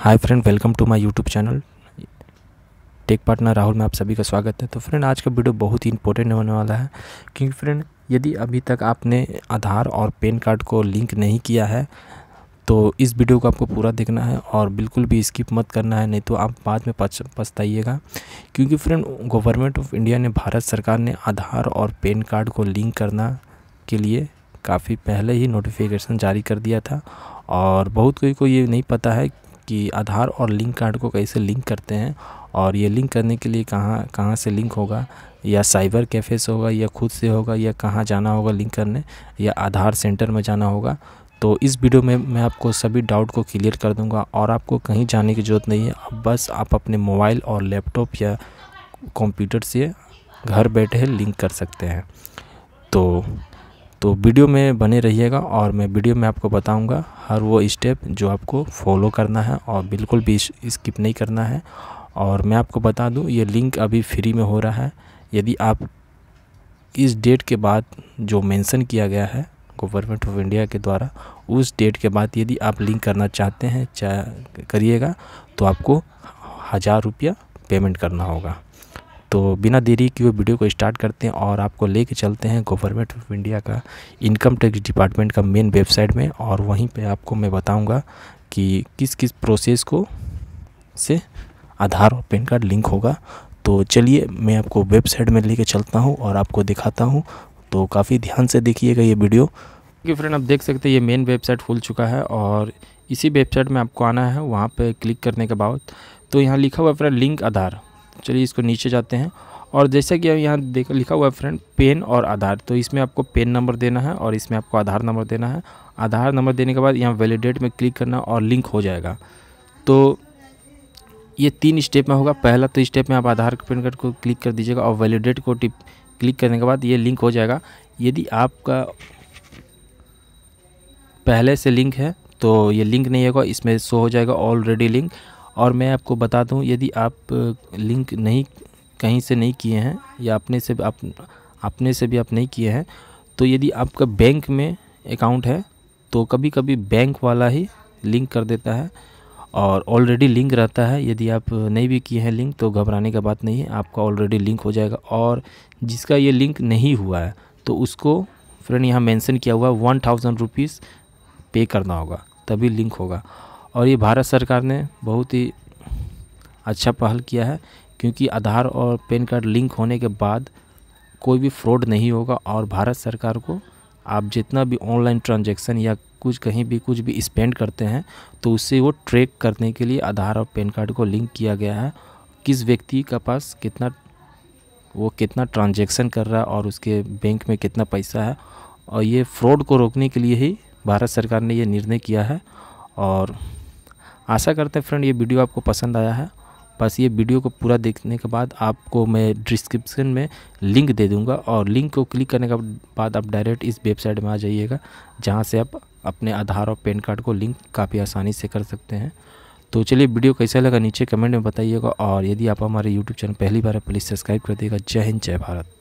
hi friend welcome to my YouTube channel tech partner Rahul में आप सभी का स्वागत है तो फ्रेंड आज का वीडियो बहुत ही इंपॉर्टेंट होने वाला है क्योंकि फ्रेंड यदि अभी तक आपने आधार और पेन कार्ड को लिंक नहीं किया है तो इस वीडियो को आपको पूरा देखना है और बिल्कुल भी स्किप मत करना है नहीं तो आप बाद में पछताइएगा क्योंकि फ्रेंड गवर्नमेंट ऑफ इंडिया ने भारत सरकार ने आधार और पेन कार्ड को लिंक करना के लिए काफ़ी पहले ही नोटिफिकेशन जारी कर दिया था और बहुत कोई को ये नहीं पता है कि आधार और लिंक कार्ड को कैसे लिंक करते हैं और ये लिंक करने के लिए कहाँ कहाँ से लिंक होगा या साइबर कैफ़े से होगा या खुद से होगा या कहाँ जाना होगा लिंक करने या आधार सेंटर में जाना होगा तो इस वीडियो में मैं आपको सभी डाउट को क्लियर कर दूंगा और आपको कहीं जाने की ज़रूरत नहीं है अब बस आप अपने मोबाइल और लैपटॉप या कंप्यूटर से घर बैठे लिंक कर सकते हैं तो तो वीडियो में बने रहिएगा और मैं वीडियो में आपको बताऊंगा हर वो स्टेप जो आपको फॉलो करना है और बिल्कुल भी स्किप नहीं करना है और मैं आपको बता दूं ये लिंक अभी फ्री में हो रहा है यदि आप इस डेट के बाद जो मेंशन किया गया है गवर्नमेंट ऑफ इंडिया के द्वारा उस डेट के बाद यदि आप लिंक करना चाहते हैं चाह करिएगा तो आपको हज़ार रुपया पेमेंट करना होगा तो बिना देरी के वो वीडियो को स्टार्ट करते हैं और आपको ले कर चलते हैं गवर्नमेंट ऑफ इंडिया का इनकम टैक्स डिपार्टमेंट का मेन वेबसाइट में और वहीं पर आपको मैं बताऊँगा कि किस किस प्रोसेस को से आधार और पैन कार्ड लिंक होगा तो चलिए मैं आपको वेबसाइट में लेके चलता हूँ और आपको दिखाता हूँ तो काफ़ी ध्यान से देखिएगा ये वीडियो कि फ्रेंड आप देख सकते हैं ये मेन वेबसाइट खुल चुका है और इसी वेबसाइट में आपको आना है वहाँ पे क्लिक करने के बाद तो यहाँ लिखा हुआ फ्रेंड लिंक आधार चलिए इसको नीचे जाते हैं और जैसे कि यहाँ देख लिखा हुआ है फ्रेंड पेन और आधार तो इसमें आपको पेन नंबर देना है और इसमें आपको आधार नंबर देना है आधार नंबर देने के बाद यहाँ वैलिडेट में क्लिक करना और लिंक हो जाएगा तो ये तीन स्टेप में होगा पहला तो स्टेप में आप आधार पेन कार्ड को क्लिक कर दीजिएगा और वैलिडेट को टिप क्लिक करने के बाद ये लिंक हो जाएगा यदि आपका पहले से लिंक है तो ये लिंक नहीं होगा इसमें शो हो जाएगा ऑलरेडी लिंक और मैं आपको बता दूं यदि आप लिंक नहीं कहीं से नहीं किए हैं या अपने से आप अपने से भी आप नहीं किए हैं तो यदि आपका बैंक में अकाउंट है तो कभी कभी बैंक वाला ही लिंक कर देता है और ऑलरेडी लिंक रहता है यदि आप नहीं भी किए हैं लिंक तो घबराने का बात नहीं है आपका ऑलरेडी लिंक हो जाएगा और जिसका ये लिंक नहीं हुआ है तो उसको फ्रेंड यहाँ मेंशन किया हुआ है वन थाउजेंड रुपीज़ पे करना होगा तभी लिंक होगा और ये भारत सरकार ने बहुत ही अच्छा पहल किया है क्योंकि आधार और पैन कार्ड लिंक होने के बाद कोई भी फ्रॉड नहीं होगा और भारत सरकार को आप जितना भी ऑनलाइन ट्रांजैक्शन या कुछ कहीं भी कुछ भी स्पेंड करते हैं तो उससे वो ट्रैक करने के लिए आधार और पैन कार्ड को लिंक किया गया है किस व्यक्ति का पास कितना वो कितना ट्रांजेक्शन कर रहा है और उसके बैंक में कितना पैसा है और ये फ्रॉड को रोकने के लिए ही भारत सरकार ने ये निर्णय किया है और आशा करते हैं फ्रेंड ये वीडियो आपको पसंद आया है बस ये वीडियो को पूरा देखने के बाद आपको मैं डिस्क्रिप्शन में लिंक दे दूंगा और लिंक को क्लिक करने के बाद आप डायरेक्ट इस वेबसाइट में आ जाइएगा जहाँ से आप अपने आधार और पैन कार्ड को लिंक काफ़ी आसानी से कर सकते हैं तो चलिए वीडियो कैसा लगा नीचे कमेंट में बताइएगा और यदि आप हमारे यूट्यूब चैनल पहली बार है प्लीज़ सब्सक्राइब कर दिएगा जय हिंद जय भारत